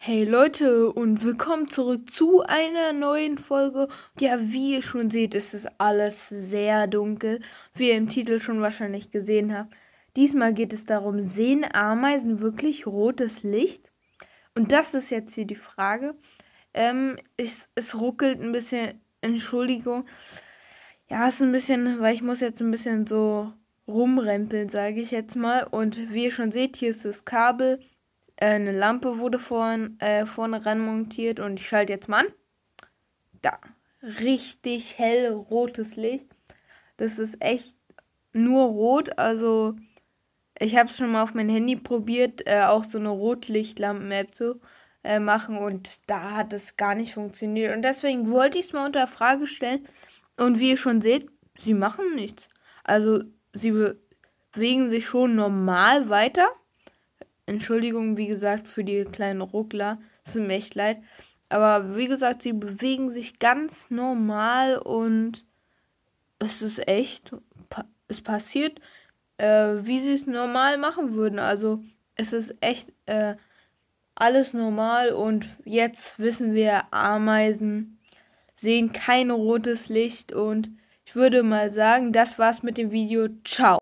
Hey Leute und willkommen zurück zu einer neuen Folge. Ja, wie ihr schon seht, ist es alles sehr dunkel, wie ihr im Titel schon wahrscheinlich gesehen habt. Diesmal geht es darum, sehen Ameisen wirklich rotes Licht? Und das ist jetzt hier die Frage. Ähm, ich, es ruckelt ein bisschen, Entschuldigung. Ja, es ist ein bisschen, weil ich muss jetzt ein bisschen so rumrempeln, sage ich jetzt mal. Und wie ihr schon seht, hier ist das Kabel äh, eine Lampe wurde vorn, äh, vorne ran montiert und ich schalte jetzt mal an. Da. Richtig hell rotes Licht. Das ist echt nur rot. Also ich habe es schon mal auf mein Handy probiert, äh, auch so eine Rotlichtlampen-App zu äh, machen und da hat es gar nicht funktioniert. Und deswegen wollte ich es mal unter Frage stellen. Und wie ihr schon seht, sie machen nichts. Also sie bewegen sich schon normal weiter. Entschuldigung, wie gesagt, für die kleinen Ruckler. Es tut mir echt leid. Aber wie gesagt, sie bewegen sich ganz normal und es ist echt, es passiert, äh, wie sie es normal machen würden. Also es ist echt äh, alles normal und jetzt wissen wir, Ameisen sehen kein rotes Licht und ich würde mal sagen, das war's mit dem Video. Ciao.